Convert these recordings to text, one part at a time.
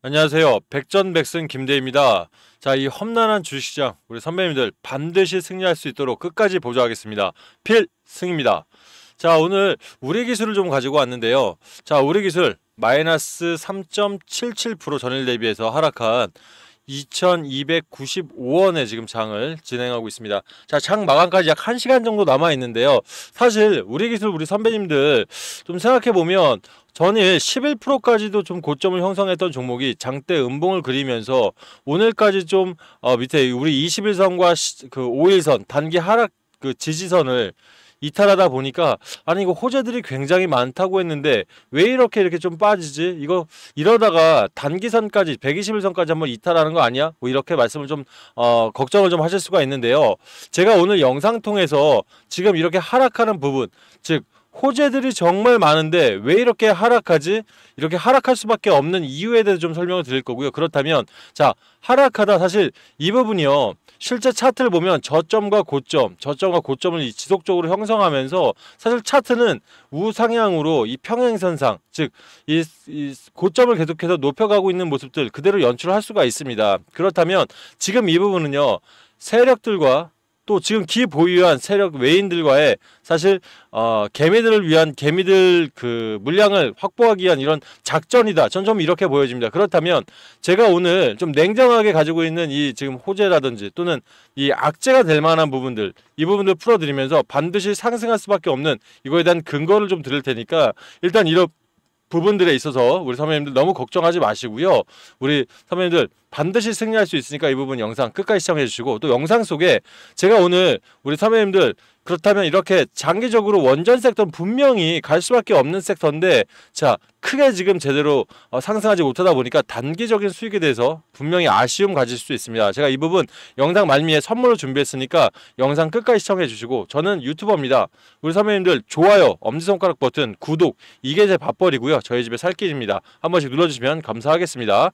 안녕하세요. 백전백승 김대입니다. 자, 이 험난한 주식시장 우리 선배님들 반드시 승리할 수 있도록 끝까지 보조하겠습니다. 필승입니다. 자, 오늘 우리 기술을 좀 가지고 왔는데요. 자, 우리 기술 마이너스 3.77% 전일 대비해서 하락한 2,295원에 지금 장을 진행하고 있습니다. 자, 장 마감까지 약 1시간 정도 남아 있는데요. 사실 우리 기술 우리 선배님들 좀 생각해 보면 전일 11%까지도 좀 고점을 형성했던 종목이 장대 음봉을 그리면서 오늘까지 좀어 밑에 우리 21선과 그 5일선 단기 하락 그 지지선을 이탈하다 보니까 아니 이거 호재들이 굉장히 많다고 했는데 왜 이렇게 이렇게 좀 빠지지? 이거 이러다가 단기선까지 121선까지 한번 이탈하는 거 아니야? 뭐 이렇게 말씀을 좀 어, 걱정을 좀 하실 수가 있는데요. 제가 오늘 영상 통해서 지금 이렇게 하락하는 부분 즉 호재들이 정말 많은데 왜 이렇게 하락하지? 이렇게 하락할 수밖에 없는 이유에 대해서 좀 설명을 드릴 거고요. 그렇다면 자 하락하다 사실 이 부분이요. 실제 차트를 보면 저점과 고점, 저점과 고점을 지속적으로 형성하면서 사실 차트는 우상향으로 이 평행선상, 즉 이 고점을 계속해서 높여가고 있는 모습들 그대로 연출할 수가 있습니다. 그렇다면 지금 이 부분은요. 세력들과 또 지금 기보유한 세력 외인들과의 사실 어, 개미들을 위한 개미들 그 물량을 확보하기 위한 이런 작전이다. 전 좀 이렇게 보여집니다. 그렇다면 제가 오늘 좀 냉정하게 가지고 있는 이 지금 호재라든지 또는 이 악재가 될 만한 부분들 이 부분들 풀어드리면서 반드시 상승할 수밖에 없는 이거에 대한 근거를 좀 드릴 테니까 일단 이런 부분들에 있어서 우리 선배님들 너무 걱정하지 마시고요. 우리 선배님들 반드시 승리할 수 있으니까 이 부분 영상 끝까지 시청해 주시고 또 영상 속에 제가 오늘 우리 선배님들 그렇다면 이렇게 장기적으로 원전 섹터는 분명히 갈 수밖에 없는 섹터인데 자 크게 지금 제대로 어, 상승하지 못하다 보니까 단기적인 수익에 대해서 분명히 아쉬움 가질 수 있습니다. 제가 이 부분 영상 말미에 선물로 준비했으니까 영상 끝까지 시청해 주시고 저는 유튜버입니다. 우리 선배님들 좋아요, 엄지손가락 버튼, 구독 이게 제 밥벌이고요. 저희 집의 살길입니다. 한 번씩 눌러주시면 감사하겠습니다.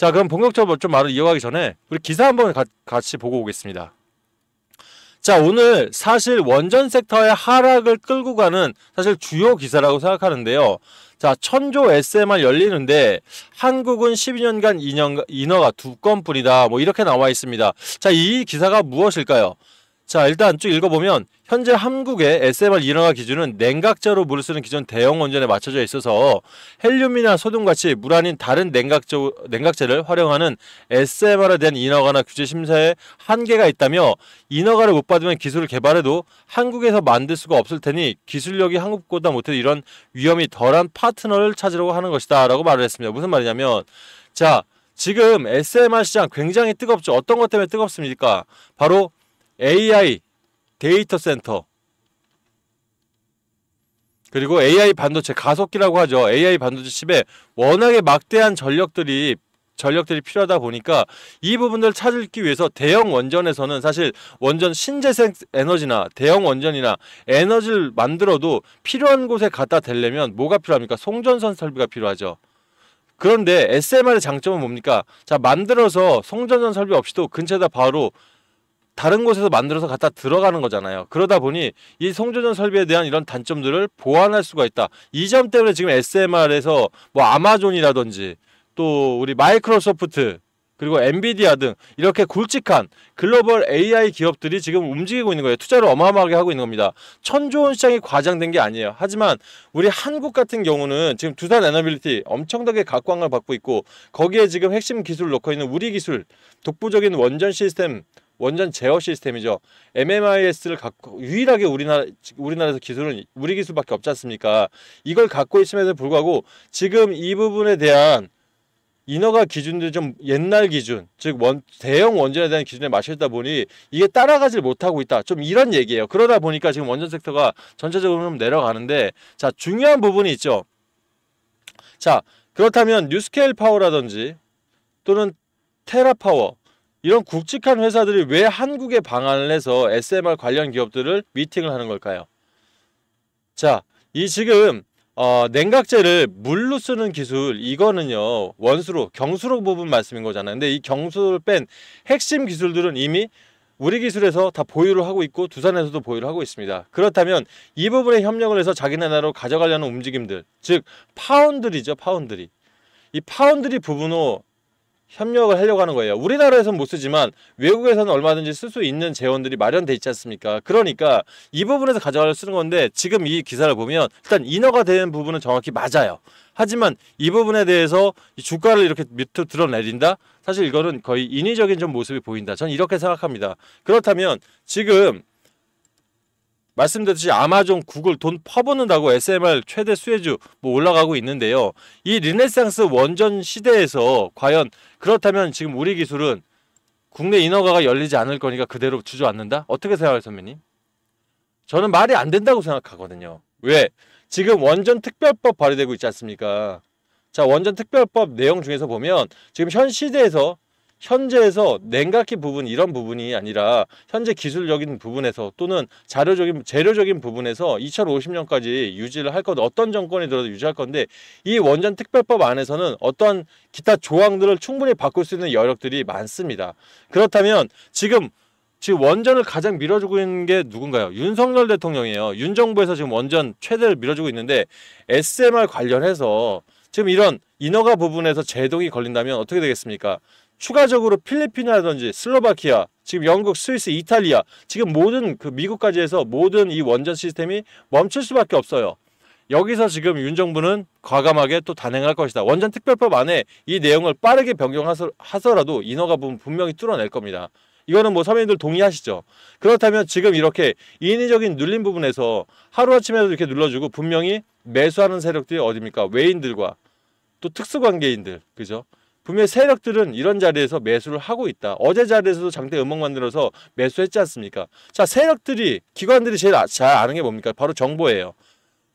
자 그럼 본격적으로 뭐 좀 말을 이어가기 전에 우리 기사 한번 가, 같이 보고 오겠습니다. 자 오늘 사실 원전 섹터의 하락을 끌고 가는 사실 주요 기사라고 생각하는데요. 자 천조 SMR 열리는데 한국은 12년간 인허가 두 건뿐이다 뭐 이렇게 나와 있습니다. 자 이 기사가 무엇일까요? 자 일단 쭉 읽어보면 현재 한국의 SMR 인허가 기준은 냉각자로 물을 쓰는 기존 대형 원전에 맞춰져 있어서 헬륨이나 소듐같이 물 아닌 다른 냉각자, 냉각제를 활용하는 SMR에 대한 인허가나 규제 심사에 한계가 있다며 인허가를 못 받으면 기술을 개발해도 한국에서 만들 수가 없을 테니 기술력이 한국보다 못해도 이런 위험이 덜한 파트너를 찾으려고 하는 것이다 라고 말을 했습니다. 무슨 말이냐면 자 지금 SMR 시장 굉장히 뜨겁죠. 어떤 것 때문에 뜨겁습니까? 바로 AI 데이터 센터 그리고 AI 반도체 가속기라고 하죠. AI 반도체 칩에 워낙에 막대한 전력들이 전력들이 필요하다 보니까 이 부분들을 찾기 위해서 대형 원전에서는 사실 원전 신재생 에너지나 대형 원전이나 에너지를 만들어도 필요한 곳에 갖다 대려면 뭐가 필요합니까? 송전선 설비가 필요하죠. 그런데 SMR의 장점은 뭡니까? 자, 만들어서 송전선 설비 없이도 근처에다 바로 다른 곳에서 만들어서 갖다 들어가는 거잖아요. 그러다 보니 이 성조전 설비에 대한 이런 단점들을 보완할 수가 있다. 이 점 때문에 지금 SMR에서 뭐 아마존이라든지 또 우리 마이크로소프트 그리고 엔비디아 등 이렇게 굵직한 글로벌 AI 기업들이 지금 움직이고 있는 거예요. 투자를 어마어마하게 하고 있는 겁니다. 천조 원 시장이 과장된 게 아니에요. 하지만 우리 한국 같은 경우는 지금 두산 에너빌리티 엄청나게 각광을 받고 있고 거기에 지금 핵심 기술을 놓고 있는 우리 기술 독보적인 원전 시스템 원전 제어 시스템이죠. MMIS를 갖고 유일하게 우리나라 우리나라에서 기술은 우리 기술밖에 없지 않습니까? 이걸 갖고 있음에도 불구하고 지금 이 부분에 대한 인허가 기준들좀 옛날 기준, 즉 원, 대형 원전에 대한 기준에 맞춰있다 보니 이게 따라가질 못하고 있다. 좀 이런 얘기예요. 그러다 보니까 지금 원전 섹터가 전체적으로 좀 내려가는데 자 중요한 부분이 있죠. 자 그렇다면 뉴스케일 파워라든지 또는 테라파워 이런 굵직한 회사들이 왜 한국에 방한을 해서 SMR 관련 기업들을 미팅을 하는 걸까요? 자, 이 지금 어, 냉각제를 물로 쓰는 기술 이거는요 원수로 경수로 부분 말씀인 거잖아요. 근데 이 경수를 뺀 핵심 기술들은 이미 우리 기술에서 다 보유를 하고 있고 두산에서도 보유를 하고 있습니다. 그렇다면 이 부분에 협력을 해서 자기네 나라로 가져가려는 움직임들 즉 파운드리죠 파운드리 이 파운드리 부분으로 협력을 하려고 하는 거예요. 우리나라에서는 못 쓰지만 외국에서는 얼마든지 쓸 수 있는 재원들이 마련돼 있지 않습니까? 그러니까 이 부분에서 가져가려 쓰는 건데 지금 이 기사를 보면 일단 인허가 되는 부분은 정확히 맞아요. 하지만 이 부분에 대해서 주가를 이렇게 밑으로 드러내린다? 사실 이거는 거의 인위적인 좀 모습이 보인다. 전 이렇게 생각합니다. 그렇다면 지금 말씀드렸듯이 아마존, 구글 돈 퍼붓는다고 SMR 최대 수혜주 뭐 올라가고 있는데요. 이 르네상스 원전 시대에서 과연 그렇다면 지금 우리 기술은 국내 인허가가 열리지 않을 거니까 그대로 주저앉는다? 어떻게 생각해요, 선배님? 저는 말이 안 된다고 생각하거든요. 왜? 지금 원전 특별법 발의되고 있지 않습니까? 자, 원전 특별법 내용 중에서 보면 지금 현 시대에서 현재에서 냉각기 부분 이런 부분이 아니라 현재 기술적인 부분에서 또는 자료적인 재료적인 부분에서 2050년까지 유지를 할 건데 어떤 정권이 들어도 유지할 건데 이 원전 특별법 안에서는 어떠한 기타 조항들을 충분히 바꿀 수 있는 여력들이 많습니다. 그렇다면 지금 지금 원전을 가장 밀어주고 있는 게 누군가요? 윤석열 대통령이에요. 윤 정부에서 지금 원전 최대를 밀어주고 있는데 SMR 관련해서 지금 이런 인허가 부분에서 제동이 걸린다면 어떻게 되겠습니까? 추가적으로 필리핀이라든지 슬로바키아, 지금 영국, 스위스, 이탈리아, 지금 모든 그 미국까지 해서 모든 이 원전 시스템이 멈출 수밖에 없어요. 여기서 지금 윤 정부는 과감하게 또 단행할 것이다. 원전 특별법 안에 이 내용을 빠르게 변경하서라도 인허가 부분 분명히 뚫어낼 겁니다. 이거는 뭐 서민들 동의하시죠? 그렇다면 지금 이렇게 인위적인 눌림 부분에서 하루아침에도 이렇게 눌러주고 분명히 매수하는 세력들이 어딥니까? 외인들과 또 특수관계인들, 그죠? 분명히 세력들은 이런 자리에서 매수를 하고 있다. 어제 자리에서도 장대 음악 만들어서 매수했지 않습니까? 자, 세력들이, 기관들이 제일 아, 잘 아는 게 뭡니까? 바로 정보예요.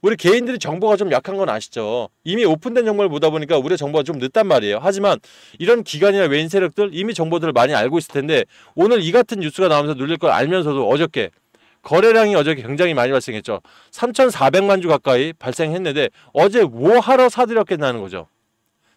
우리 개인들이 정보가 좀 약한 건 아시죠? 이미 오픈된 정보를 보다 보니까 우리 정보가 좀 늦단 말이에요. 하지만 이런 기관이나 외인 세력들 이미 정보들을 많이 알고 있을 텐데 오늘 이 같은 뉴스가 나오면서 눌릴 걸 알면서도 어저께 거래량이 어저께 굉장히 많이 발생했죠. 3,400만 주 가까이 발생했는데 어제 뭐 하러 사들였겠나는 거죠.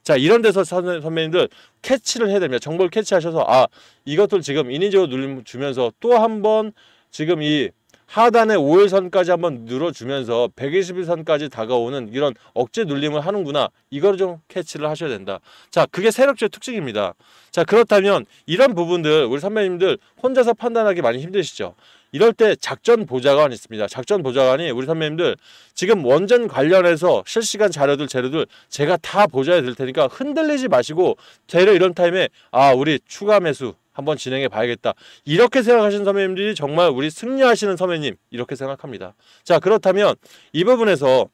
자 이런 데서 선배님들 캐치를 해야 됩니다. 정보를 캐치하셔서 아 이것들 지금 인위적으로 눌림 주면서 또 한 번 지금 이 하단의 5일선까지 한번 눌러주면서 1 2일선까지 다가오는 이런 억제 눌림을 하는구나. 이걸 좀 캐치를 하셔야 된다. 자, 그게 세력주의 특징입니다. 자, 그렇다면 이런 부분들 우리 선배님들 혼자서 판단하기 많이 힘드시죠? 이럴 때 작전 보좌관 이 있습니다. 작전 보좌관이 우리 선배님들 지금 원전 관련해서 실시간 자료들 재료들 제가 다 보좌해 드릴 테니까 흔들리지 마시고 되려 이런 타임에 아 우리 추가 매수 한번 진행해 봐야겠다. 이렇게 생각하시는 선배님들이 정말 우리 승리하시는 선배님 이렇게 생각합니다. 자 그렇다면 이 부분에서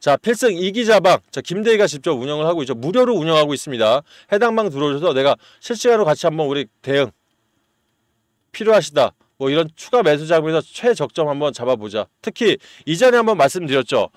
자 필승 이기자방 자 김대희가 직접 운영을 하고 있죠. 무료로 운영하고 있습니다. 해당 방 들어오셔서 내가 실시간으로 같이 한번 우리 대응 필요하시다. 뭐 이런 추가 매수 작업에서 최적점 한번 잡아보자. 특히 이전에 한번 말씀드렸죠.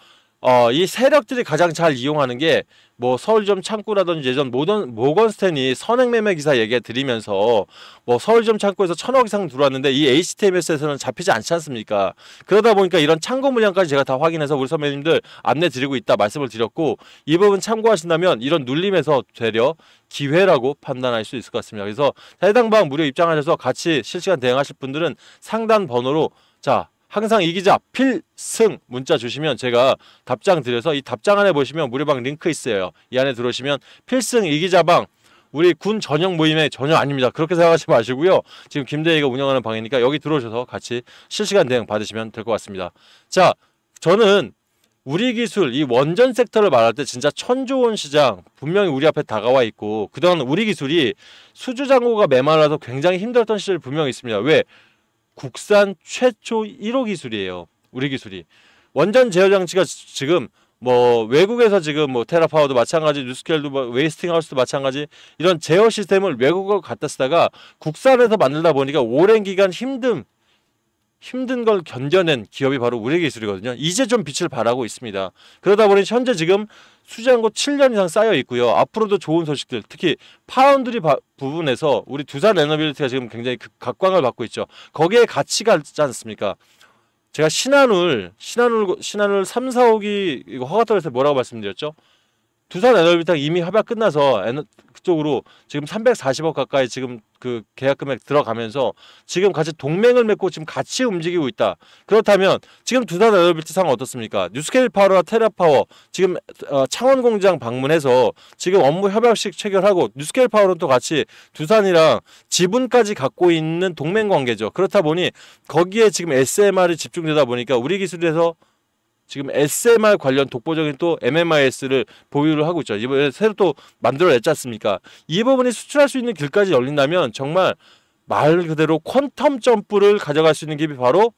어, 이 세력들이 가장 잘 이용하는 게 뭐 서울점 창구라든지 예전 모던 모건스탠이 선행매매 기사 얘기 해 드리면서 뭐 서울점 창구에서 천억 이상 들어왔는데 이 HTMS에서는 잡히지 않지 않습니까? 그러다 보니까 이런 창고 물량까지 제가 다 확인해서 우리 선배님들 안내 드리고 있다 말씀을 드렸고 이 부분 참고하신다면 이런 눌림에서 되려 기회라고 판단할 수 있을 것 같습니다. 그래서 해당 방 무료 입장하셔서 같이 실시간 대응하실 분들은 상단 번호로 자 항상 이기자 필승 문자 주시면 제가 답장 드려서 이 답장 안에 보시면 무료방 링크 있어요. 이 안에 들어오시면 필승 이기자방 우리 군 전역 모임에 전혀 아닙니다. 그렇게 생각하지 마시고요. 지금 김대희가 운영하는 방이니까 여기 들어오셔서 같이 실시간 대응 받으시면 될 것 같습니다. 자, 저는 우리 기술 이 원전 섹터를 말할 때 진짜 천조 원 시장 분명히 우리 앞에 다가와 있고 그동안 우리 기술이 수주 장고가 메말라서 굉장히 힘들었던 시절 이 분명히 있습니다. 왜? 국산 최초 1호 기술이에요. 우리 기술이. 원전 제어 장치가 지금 뭐 외국에서 지금 뭐 테라파워도 마찬가지 뉴스켈도 뭐 웨이스팅하우스도 마찬가지 이런 제어 시스템을 외국으로 갖다 쓰다가 국산에서 만들다 보니까 오랜 기간 힘듦 힘든 걸 견뎌낸 기업이 바로 우리 기술이거든요. 이제 좀 빛을 발하고 있습니다. 그러다 보니 현재 지금 수장고 7년 이상 쌓여 있고요. 앞으로도 좋은 소식들, 특히 파운드리 바, 부분에서 우리 두산 레너빌리티가 지금 굉장히 각광을 받고 있죠. 거기에 가치 가지 있 않습니까? 제가 신한울, 신한울, 신한울 3, 4호기 이허가터에서 뭐라고 말씀드렸죠? 두산 에너비탕 이미 협약 끝나서 에너, 그쪽으로 지금 340억 가까이 지금 그 계약 금액 들어가면서 지금 같이 동맹을 맺고 지금 같이 움직이고 있다. 그렇다면 지금 두산 에너비타상황 어떻습니까? 뉴스케일 파워와 테라파워 지금 어, 창원 공장 방문해서 지금 업무 협약식 체결하고 뉴스케일 파워는 또 같이 두산이랑 지분까지 갖고 있는 동맹 관계죠. 그렇다 보니 거기에 지금 SMR이 집중되다 보니까 우리 기술에서 지금 SMR 관련 독보적인 또 MMIS를 보유를 하고 있죠. 이번에 새로 또 만들어냈지 않습니까? 이 부분이 수출할 수 있는 길까지 열린다면 정말 말 그대로 퀀텀 점프를 가져갈 수 있는 길이 바로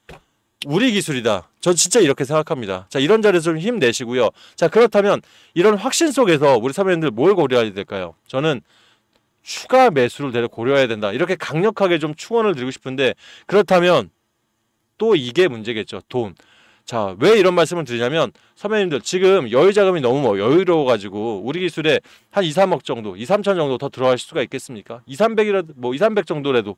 우리 기술이다. 전 진짜 이렇게 생각합니다. 자, 이런 자리에서 좀 힘내시고요. 자, 그렇다면 이런 확신 속에서 우리 사모님들 뭘 고려해야 될까요? 저는 추가 매수를 대려 고려해야 된다. 이렇게 강력하게 좀 충원을 드리고 싶은데 그렇다면 또 이게 문제겠죠. 돈. 자, 왜 이런 말씀을 드리냐면 선배님들 지금 여유 자금이 너무 뭐 여유로워 가지고 우리 기술에 한 2, 3억 정도, 2, 3천 정도 더 들어갈 수가 있겠습니까? 2, 300이라도 뭐 2, 300 정도라도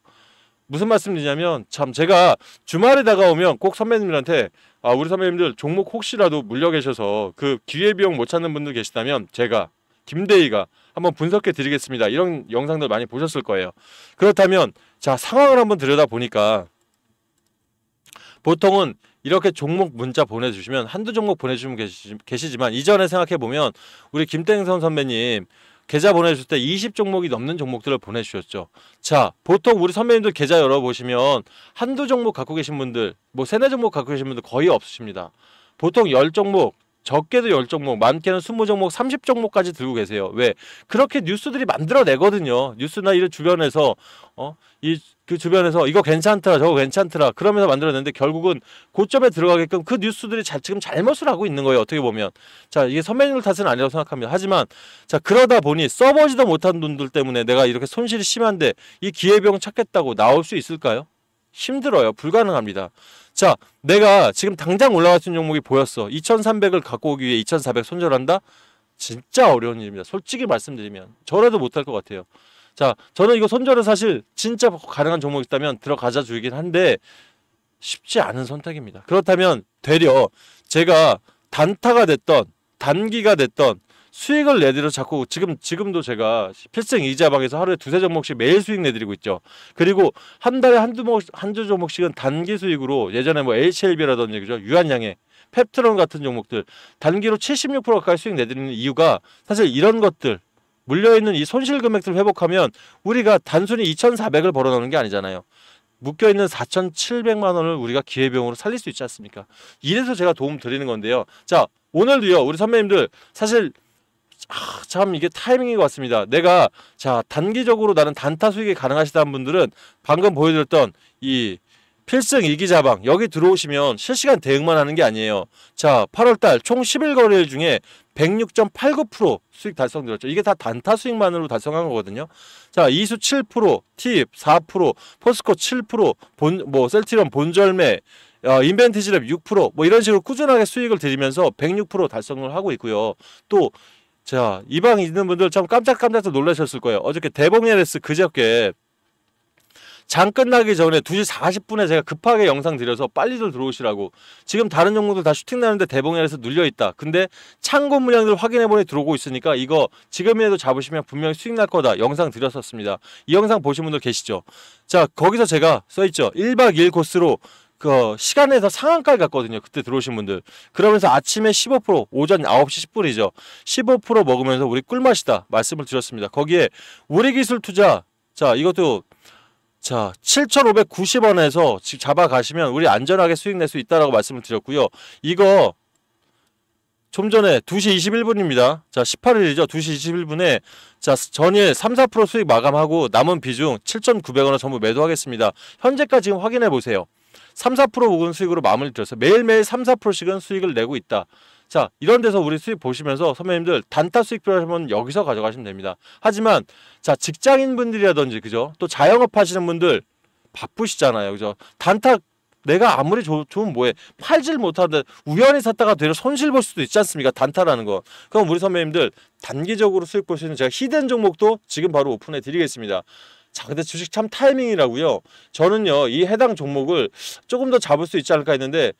무슨 말씀드리냐면 참 제가 주말에 다가오면 꼭 선배님들한테 아, 우리 선배님들 종목 혹시라도 물려 계셔서 그 기회 비용 못 찾는 분들 계시다면 제가 김대희가 한번 분석해 드리겠습니다. 이런 영상들 많이 보셨을 거예요. 그렇다면 자, 상황을 한번 들여다 보니까 보통은 이렇게 종목 문자 보내주시면 한두 종목 보내주시면 계시, 지만 이전에 생각해보면 우리 김땡선 선배님 계좌 보내주실때 20종목이 넘는 종목들을 보내주셨죠. 자, 보통 우리 선배님들 계좌 열어보시면 한두 종목 갖고 계신 분들, 뭐 세네 종목 갖고 계신 분들 거의 없으십니다. 보통 열종목 적게도 열종목 많게는 스무 종목 삼십 종목까지 들고 계세요. 왜? 그렇게 뉴스들이 만들어내거든요. 뉴스나 이런 주변에서, 어, 이, 그 주변에서 이거 괜찮더라, 저거 괜찮더라, 그러면서 만들어내는데 결국은 고점에 들어가게끔 그 뉴스들이 잘, 지금 잘못을 하고 있는 거예요. 어떻게 보면. 자, 이게 선배님들 탓은 아니라고 생각합니다. 하지만, 자, 그러다 보니 써보지도 못한 분들 때문에 내가 이렇게 손실이 심한데 이기회병 찾겠다고 나올 수 있을까요? 힘들어요. 불가능합니다. 자 내가 지금 당장 올라갈 수 있는 종목이 보였어 2300을 갖고 오기 위해 2400 손절한다? 진짜 어려운 일입니다 솔직히 말씀드리면 저라도 못 할 것 같아요 자 저는 이거 손절은 사실 진짜 가능한 종목이 있다면 들어가자 주이긴 한데 쉽지 않은 선택입니다 그렇다면 되려 제가 단타가 됐던 단기가 됐던 수익을 내드려 자꾸 지금 지금도 제가 필승 이자방에서 하루에 두세 종목씩 매일 수익 내드리고 있죠. 그리고 한 달에 한두 목 한두 종목씩은 단기 수익으로 예전에 뭐 HLB라든지 그죠 유한양해 펩트론 같은 종목들 단기로 76% 가까이 수익 내드리는 이유가 사실 이런 것들 물려있는 이 손실 금액들을 회복하면 우리가 단순히 2,400을 벌어놓는 게 아니잖아요. 묶여있는 4,700만 원을 우리가 기회비용으로 살릴 수 있지 않습니까? 이래서 제가 도움 드리는 건데요. 자, 오늘도요, 우리 선배님들 사실 아, 참 이게 타이밍인 것 같습니다. 내가 자 단기적으로 나는 단타 수익이 가능하시다는 분들은 방금 보여드렸던 이 필승 이기자방 여기 들어오시면 실시간 대응만 하는 게 아니에요. 자 8월달 총 10일거래일 중에 106.89% 수익 달성되었죠. 이게 다 단타 수익만으로 달성한 거거든요. 자, 이수 7%, 팁 4%, 포스코 7%, 본, 뭐, 셀티럼 본절매, 어, 인벤티지랩 6%, 뭐 이런 식으로 꾸준하게 수익을 드리면서 106% 달성을 하고 있고요. 또, 자, 이 방 있는 분들 참 깜짝깜짝 놀라셨을 거예요. 어저께 대봉예레스 그저께 장 끝나기 전에 2시 40분에 제가 급하게 영상 드려서 빨리들 들어오시라고 지금 다른 종목도 다 슈팅 나는데 대봉열레스 눌려있다 근데 창고 물량들 확인해보니 들어오고 있으니까 이거 지금이라도 잡으시면 분명히 수익 날 거다 영상 드렸었습니다 이 영상 보신 분들 계시죠 자 거기서 제가 써있죠 1박 2일 코스로 그 시간에서 상한가를 갔거든요. 그때 들어오신 분들. 그러면서 아침에 15% 오전 9시 10분이죠. 15% 먹으면서 우리 꿀맛이다 말씀을 드렸습니다. 거기에 우리 기술 투자 자 이것도 자 7,590원에서 잡아 가시면 우리 안전하게 수익 낼 수 있다라고 말씀을 드렸고요. 이거 좀 전에 2시 21분입니다. 자, 18일이죠. 2시 21분에 자, 전일 3, 4% 수익 마감하고 남은 비중 7,900원을 전부 매도하겠습니다. 현재까 지 확인해 보세요. 3, 4% 프로 부근 수익으로 마무리들어서 매일매일 3, 4프로씩은 수익을 내고 있다. 자 이런 데서 우리 수익 보시면서 선배님들 단타 수익 필요하시면 여기서 가져가시면 됩니다. 하지만 자 직장인분들이라든지 그죠? 또 자영업 하시는 분들 바쁘시잖아요. 그죠? 단타 내가 아무리 좋, 좋은 뭐해 팔질 못하는데 우연히 샀다가 되려 손실 볼 수도 있지 않습니까 단타라는 거 그럼 우리 선배님들 단기적으로 수익 보시는 제가 히든 종목도 지금 바로 오픈해 드리겠습니다 자, 근데 주식 참 타이밍이라고요. 저는요, 이 해당 종목을 조금 더 잡을 수 있지 않을까 했는데,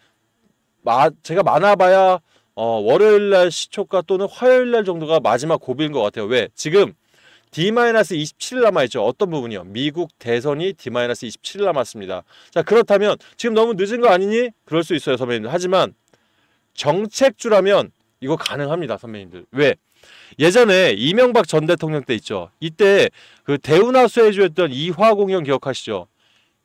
마, 제가 많아봐야 어, 월요일 날 시초가 또는 화요일 날 정도가 마지막 고비인 것 같아요. 왜? 지금 D-27일 남아있죠. 어떤 부분이요? 미국 대선이 D-27일 남았습니다. 자, 그렇다면 지금 너무 늦은 거 아니니? 그럴 수 있어요, 선배님들. 하지만 정책주라면 이거 가능합니다, 선배님들. 왜? 예전에 이명박 전 대통령 때 있죠. 이때 그 대우나수 해주였던 이화공영 기억하시죠?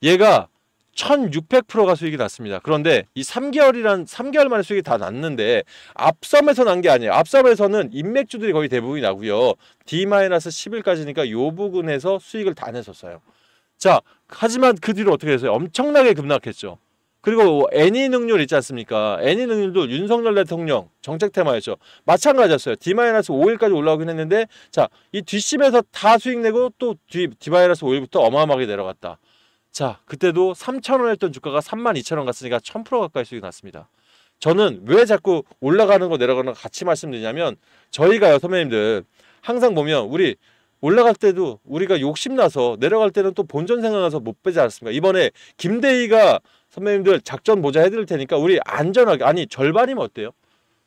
얘가 1600%가 수익이 났습니다. 그런데 이 3개월이란 3개월 만에 수익이 다 났는데 앞섬에서 난 게 아니에요. 앞섬에서는 인맥주들이 거의 대부분이 나고요. D-11까지니까 요 부근에서 수익을 다 냈었어요. 자, 하지만 그 뒤로 어떻게 됐어요? 엄청나게 급락했죠. 그리고 애니 능률 있지 않습니까? 애니 능률도 윤석열 대통령 정책 테마였죠. 마찬가지였어요. D-5일까지 올라오긴 했는데 자, 이 뒷심에서 다 수익 내고 또 D, D-5일부터 어마어마하게 내려갔다. 자, 그때도 3천원 했던 주가가 3 2 0 0원 갔으니까 1,000% 가까이 수익이 났습니다. 저는 왜 자꾸 올라가는 거 내려가는 거 같이 말씀드리냐면 저희가요, 선배님들 항상 보면 우리 올라갈 때도 우리가 욕심나서 내려갈 때는 또 본전 생각나서 못 빼지 않습니까? 이번에 김대희가 선배님들 작전 모자 해드릴 테니까 우리 안전하게 아니 절반이면 어때요?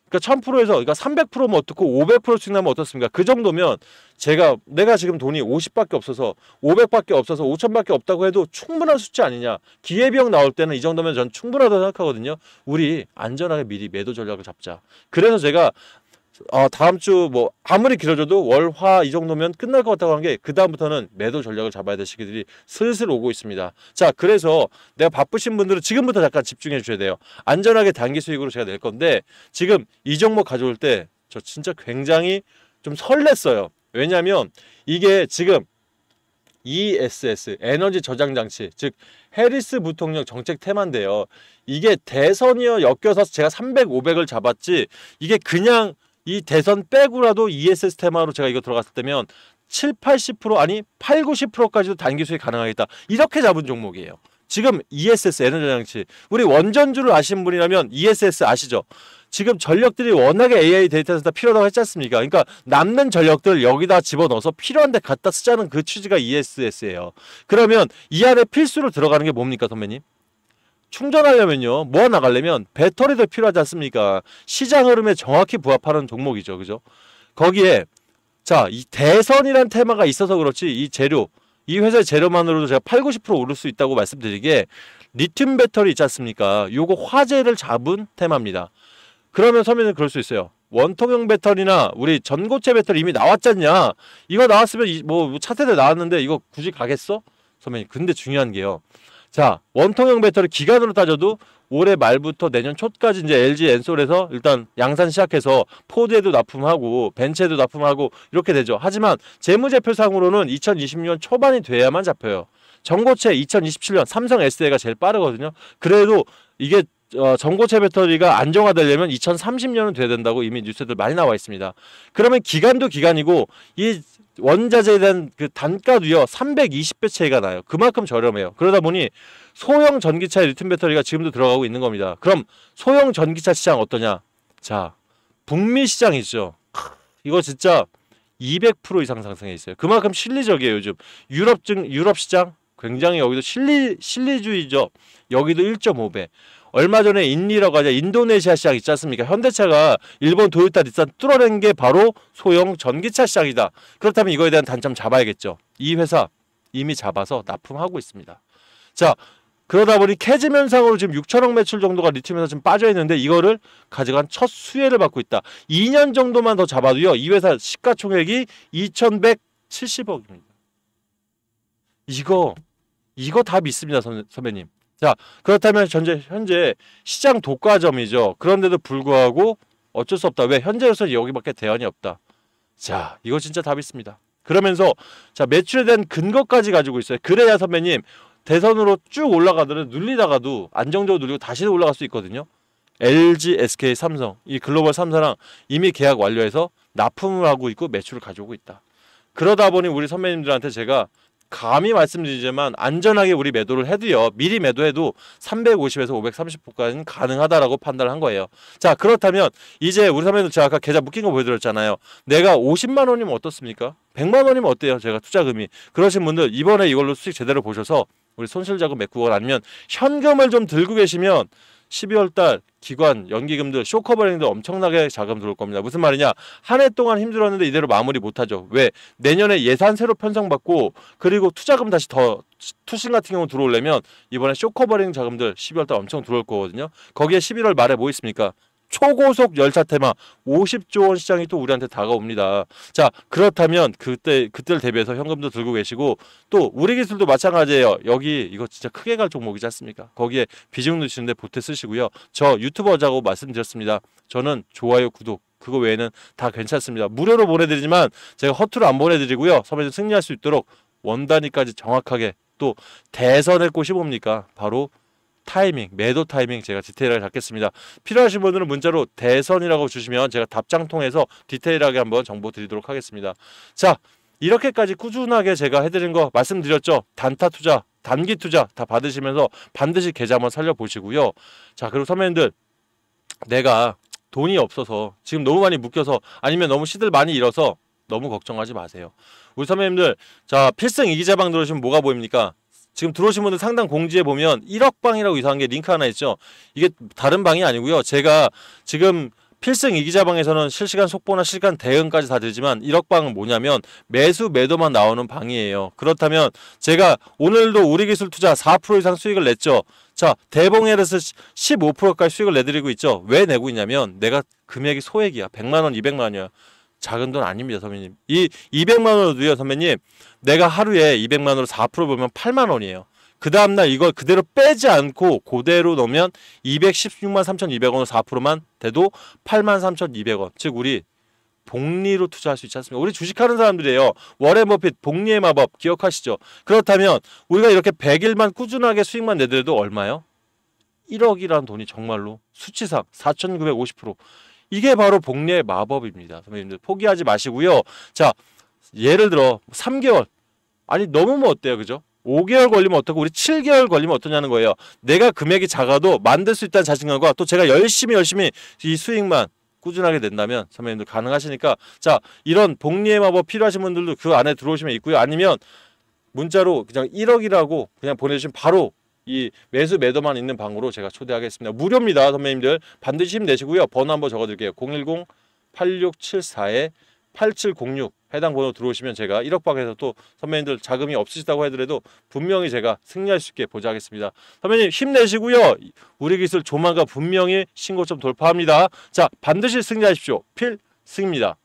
그러니까 1000%에서 그러니까 300%면 어떻고 500% 수익 나면 어떻습니까? 그 정도면 제가 내가 지금 돈이 50밖에 없어서 500밖에 없어서 5000밖에 없다고 해도 충분한 수치 아니냐. 기회비용 나올 때는 이 정도면 전 충분하다고 생각하거든요. 우리 안전하게 미리 매도 전략을 잡자. 그래서 제가 어, 다음 주 뭐 아무리 길어져도 월화 이 정도면 끝날 것 같다고 하는 게그 다음부터는 매도 전략을 잡아야 될 시기들이 슬슬 오고 있습니다. 자 그래서 내가 바쁘신 분들은 지금부터 잠깐 집중해 주셔야 돼요. 안전하게 단기 수익으로 제가 낼 건데 지금 이 종목 가져올 때 저 진짜 굉장히 좀 설렜어요. 왜냐하면 이게 지금 ESS 에너지 저장 장치 즉 해리스 부통령 정책 테마인데요. 이게 대선이어 엮여서 제가 300, 500을 잡았지 이게 그냥 이 대선 빼고라도 ESS 테마로 제가 이거 들어갔을 때면 7, 80% 아니 8, 90%까지도 단기 수익 가능하겠다. 이렇게 잡은 종목이에요. 지금 ESS 에너지 장치 우리 원전주를 아시는 분이라면 ESS 아시죠? 지금 전력들이 워낙에 AI 데이터센터 필요하다고 했지 않습니까? 그러니까 남는 전력들 여기다 집어넣어서 필요한 데 갖다 쓰자는 그 취지가 ESS예요. 그러면 이 안에 필수로 들어가는 게 뭡니까 선배님? 충전하려면요. 모아 나가려면 배터리도 필요하지 않습니까? 시장 흐름에 정확히 부합하는 종목이죠. 그죠? 거기에 자, 이 대선이란 테마가 있어서 그렇지 이 재료, 이 회사의 재료만으로도 제가 8, 90% 오를 수 있다고 말씀드린 게 리튬 배터리 있지 않습니까? 요거 화재를 잡은 테마입니다. 그러면 서면은 그럴 수 있어요. 원통형 배터리나 우리 전고체 배터리 이미 나왔잖냐? 이거 나왔으면 이, 뭐 차세대 나왔는데 이거 굳이 가겠어? 서면이 근데 중요한 게요. 자 원통형 배터리 기간으로 따져도 올해 말부터 내년 초까지 이제 LG 엔솔에서 일단 양산 시작해서 포드에도 납품하고 벤츠에도 납품하고 이렇게 되죠. 하지만 재무제표상으로는 2 0 2 0년 초반이 돼야만 잡혀요. 전고체 2027년 삼성 SD가 제일 빠르거든요. 그래도 이게 어, 전고체 배터리가 안정화되려면 2030년은 돼야 된다고 이미 뉴스들 많이 나와 있습니다. 그러면 기간도 기간이고 이 원자재에 대한 그 단가도요 320배 차이가 나요 그만큼 저렴해요 그러다 보니 소형 전기차의 리튬 배터리가 지금도 들어가고 있는 겁니다 그럼 소형 전기차 시장 어떠냐 자 북미 시장이죠 이거 진짜 200% 이상 상승해 있어요 그만큼 실리적이에요 요즘 유럽 증 유럽 시장 굉장히 여기도 실리 실리주의죠 여기도 1.5배 얼마 전에 인리라고 하자 인도네시아 시장 있지 않습니까? 현대차가 일본 도요타 닛산 뚫어낸 게 바로 소형 전기차 시장이다. 그렇다면 이거에 대한 단점 잡아야겠죠. 이 회사 이미 잡아서 납품하고 있습니다. 자, 그러다 보니 캐즘 면상으로 지금 6천억 매출 정도가 리튬에서 좀 빠져 있는데 이거를 가져간 첫 수혜를 받고 있다. 2년 정도만 더 잡아도요. 이 회사 시가총액이 2,170억입니다. 이거 이거 답 있습니다, 선, 선배님. 자 그렇다면 현재, 현재 시장 독과점이죠. 그런데도 불구하고 어쩔 수 없다. 왜? 현재로서 여기밖에 대안이 없다. 자 이거 진짜 답이 있습니다. 그러면서 자 매출에 대한 근거까지 가지고 있어요. 그래야 선배님 대선으로 쭉 올라가더라도 눌리다가도 안정적으로 눌리고 다시 올라갈 수 있거든요. LG, SK, 삼성 이 글로벌 3사랑 이미 계약 완료해서 납품을 하고 있고 매출을 가지고 있다. 그러다 보니 우리 선배님들한테 제가 감히 말씀드리지만 안전하게 우리 매도를 해도요. 미리 매도해도 350에서 530포까지는 가능하다라고 판단을 한 거예요. 자 그렇다면 이제 우리 선배님 제가 아까 계좌 묶인 거 보여드렸잖아요. 내가 50만 원이면 어떻습니까? 100만 원이면 어때요? 제가 투자금이 그러신 분들 이번에 이걸로 수익 제대로 보셔서 우리 손실자금 109억 아니면 현금을 좀 들고 계시면 12월 달 기관, 연기금들, 쇼커버링도 엄청나게 자금 들어올 겁니다. 무슨 말이냐? 한 해 동안 힘들었는데 이대로 마무리 못하죠. 왜? 내년에 예산 새로 편성받고 그리고 투자금 다시 더 투신 같은 경우 들어오려면 이번에 쇼커버링 자금들 12월 달 엄청 들어올 거거든요. 거기에 11월 말에 뭐 있습니까? 초고속 열차 테마 50조 원 시장이 또 우리한테 다가옵니다. 자 그렇다면 그때 그때를 대비해서 현금도 들고 계시고 또 우리 기술도 마찬가지예요. 여기 이거 진짜 크게 갈 종목이지 않습니까? 거기에 비중 넣으시는데 보태 쓰시고요. 저 유튜버자고 말씀드렸습니다. 저는 좋아요 구독 그거 외에는 다 괜찮습니다. 무료로 보내드리지만 제가 허투루 안 보내드리고요. 선배님 승리할 수 있도록 원단위까지 정확하게 또 대선의 꽃이 뭡니까? 바로 타이밍, 매도 타이밍 제가 디테일하게 잡겠습니다. 필요하신 분들은 문자로 대선이라고 주시면 제가 답장 통해서 디테일하게 한번 정보 드리도록 하겠습니다. 자, 이렇게까지 꾸준하게 제가 해드린 거 말씀드렸죠. 단타 투자, 단기 투자 다 받으시면서 반드시 계좌 한번 살려보시고요. 자, 그리고 선배님들 내가 돈이 없어서 지금 너무 많이 묶여서 아니면 너무 시들 많이 잃어서 너무 걱정하지 마세요. 우리 선배님들 자 필승 이기자방 들어오시면 뭐가 보입니까? 지금 들어오신 분들 상당 공지에 보면 1억 방이라고 이상한 게 링크 하나 있죠. 이게 다른 방이 아니고요. 제가 지금 필승 이기자 방에서는 실시간 속보나 실시간 대응까지 다 되지만 1억 방은 뭐냐면 매수 매도만 나오는 방이에요. 그렇다면 제가 오늘도 우리 기술 투자 4% 이상 수익을 냈죠. 자, 대봉에서 15%까지 수익을 내드리고 있죠. 왜 내고 있냐면 내가 금액이 소액이야. 100만 원, 200만 원이야. 작은 돈 아닙니다, 선배님. 이 200만 원으로도요, 선배님. 내가 하루에 200만 원으로 4% 보면 8만 원이에요. 그 다음날 이걸 그대로 빼지 않고 그대로 넣으면 216만 3,200원으로 4%만 돼도 8만 3,200원. 즉 우리 복리로 투자할 수 있지 않습니까? 우리 주식하는 사람들이에요. 워렌 버핏 복리의 마법 기억하시죠? 그렇다면 우리가 이렇게 100일만 꾸준하게 수익만 내더라도 얼마요? 1억이라는 돈이 정말로 수치상 4,950% 이게 바로 복리의 마법입니다. 선배님들 포기하지 마시고요. 자, 예를 들어 3개월 아니 너무 뭐 어때요? 그죠? 5개월 걸리면 어떻고 우리 7개월 걸리면 어떠냐는 거예요. 내가 금액이 작아도 만들 수 있다는 자신감과 또 제가 열심히 열심히 이 수익만 꾸준하게 된다면 선배님들 가능하시니까 자 이런 복리의 마법 필요하신 분들도 그 안에 들어오시면 있고요. 아니면 문자로 그냥 1억이라고 그냥 보내주시면 바로 이 매수 매도만 있는 방으로 제가 초대하겠습니다. 무료입니다. 선배님들 반드시 힘내시고요. 번호 한번 적어드릴게요. 010-8674-8706 해당 번호 들어오시면 제가 1억 방에서 또 선배님들 자금이 없으시다고 하더라도 분명히 제가 승리할 수 있게 보좌하겠습니다. 선배님 힘내시고요. 우리 기술 조만간 분명히 신고점 돌파합니다. 자 반드시 승리하십시오. 필승입니다.